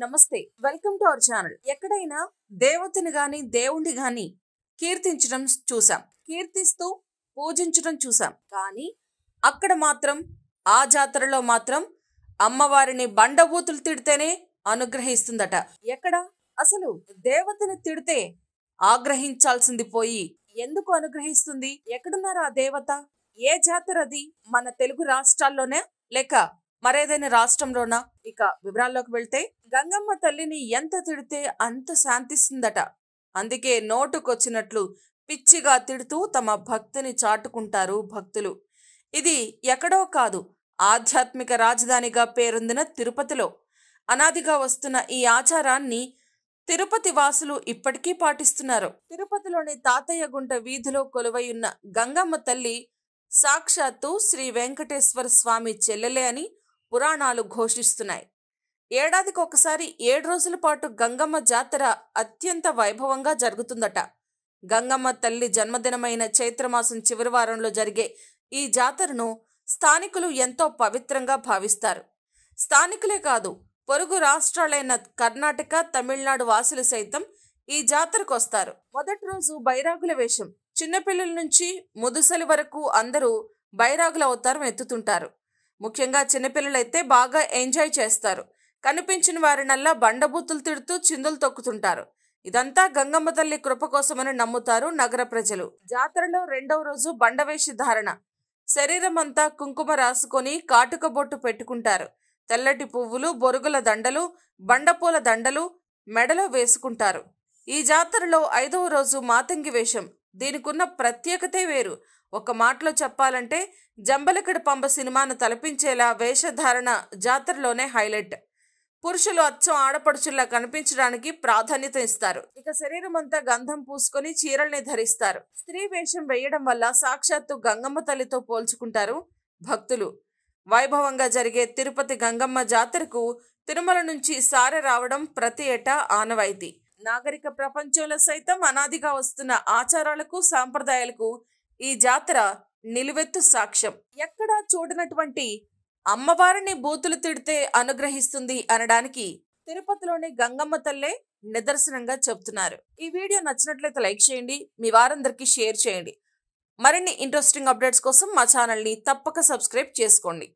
నమస్తే welcome to our channel ఎక్కడైనా దేవతని గాని దేవుణ్ణి గాని కీర్తించడం చూసాం కీర్తిస్తూ పూజించడం చూసాం కానీ అక్కడ మాత్రం ఆ జాతరలో మాత్రం అమ్మవారిని బండబూతులు తిడితేనే అనుగ్రహిస్తుందట ఎక్కడ అసలు దేవతని తిడితే ఆగ్రహించాల్సింది పోయి ఎందుకు అనుగ్రహిస్తుంది ఎక్కడున్నారు ఆ దేవత ఏ జాతర అది మన తెలుగు రాష్ట్రాల్లోనే లేక మరేదైనా రాష్ట్రంలోనా ఇక వివరాల్లోకి వెళ్తే గంగమ్మ తల్లిని ఎంత తిడితే అంత శాంతిస్తుందట అందుకే నోటుకొచ్చినట్లు పిచ్చిగా తిడుతూ తమ భక్తిని చాటుకుంటారు భక్తులు ఇది ఎక్కడో కాదు ఆధ్యాత్మిక రాజధానిగా పేరొందిన తిరుపతిలో అనాదిగా వస్తున్న ఈ ఆచారాన్ని తిరుపతి వాసులు ఇప్పటికీ పాటిస్తున్నారు తిరుపతిలోని తాతయ్య గుంట వీధిలో కొలువైయున్న గంగమ్మ తల్లి సాక్షాత్తు శ్రీ వెంకటేశ్వర స్వామి చెల్లెలే అని పురాణాలు ఘోషిస్తున్నాయి ఏడాదికి ఒకసారి ఏడు రోజుల పాటు గంగమ్మ జాతర అత్యంత వైభవంగా జరుగుతుందట గంగమ్మ తల్లి జన్మదినమైన చైత్రమాసం చివరి వారంలో జరిగే ఈ జాతరను స్థానికులు ఎంతో పవిత్రంగా భావిస్తారు స్థానికులే కాదు పొరుగు రాష్ట్రాలైన కర్ణాటక తమిళనాడు వాసులు సైతం ఈ జాతరకు వస్తారు మొదటి రోజు బైరాగుల వేషం చిన్నపిల్లల నుంచి ముదుసలి వరకు అందరూ బైరాగుల అవతారం ఎత్తుతుంటారు ముఖ్యంగా చిన్నపిల్లలైతే బాగా ఎంజాయ్ చేస్తారు కనిపించిన వారినల్లా బండబూతులు తిడుతూ చిందులు తొక్కుతుంటారు ఇదంతా గంగమ్మ తల్లి కృప కోసమని నమ్ముతారు నగర ప్రజలు జాతరలో రెండవ రోజు బండవేషి ధారణ శరీరం అంతా కుంకుమ రాసుకొని కాటుక బొట్టు పెట్టుకుంటారు తెల్లటి పువ్వులు బొరుగుల దండలు బండపూల దండలు మెడలో వేసుకుంటారు ఈ జాతరలో ఐదవ రోజు మాతంగి వేషం దీనికున్న ప్రత్యేకతే వేరు ఒక మాటలో చెప్పాలంటే జంబలకడ పంబ సినిమాను తలపించేలా వేషధారణ జాతరలోనే హైలైట్ పురుషులు అచ్చం ఆడపడుచుల్లా కనిపించడానికి ప్రాధాన్యత ఇస్తారు ఇక శరీరం అంతా గంధం పూసుకొని చీరల్ని ధరిస్తారు స్త్రీ వేషం వేయడం వల్ల సాక్షాత్తు గంగమ్మ తల్లితో పోల్చుకుంటారు భక్తులు వైభవంగా జరిగే తిరుపతి గంగమ్మ జాతరకు తిరుమల నుంచి సారె రావడం ప్రతి ఏటా ఆనవాయితీ నాగరిక ప్రపంచంలో సైతం అనాదిగా వస్తున్న ఆచారాలకు సాంప్రదాయాలకు ఈ జాతర నిలువెత్తు సాక్ష్యం ఎక్కడా చూడనటువంటి అమ్మవారిని బూతులు తిడితే అనుగ్రహిస్తుంది అనడానికి తిరుపతిలోని గంగమ్మ తల్లే నిదర్శనంగా చెబుతున్నారు ఈ వీడియో నచ్చినట్లయితే లైక్ చేయండి మీ వారందరికీ షేర్ చేయండి మరిన్ని ఇంట్రెస్టింగ్ అప్డేట్స్ కోసం మా ఛానల్ని తప్పక సబ్స్క్రైబ్ చేసుకోండి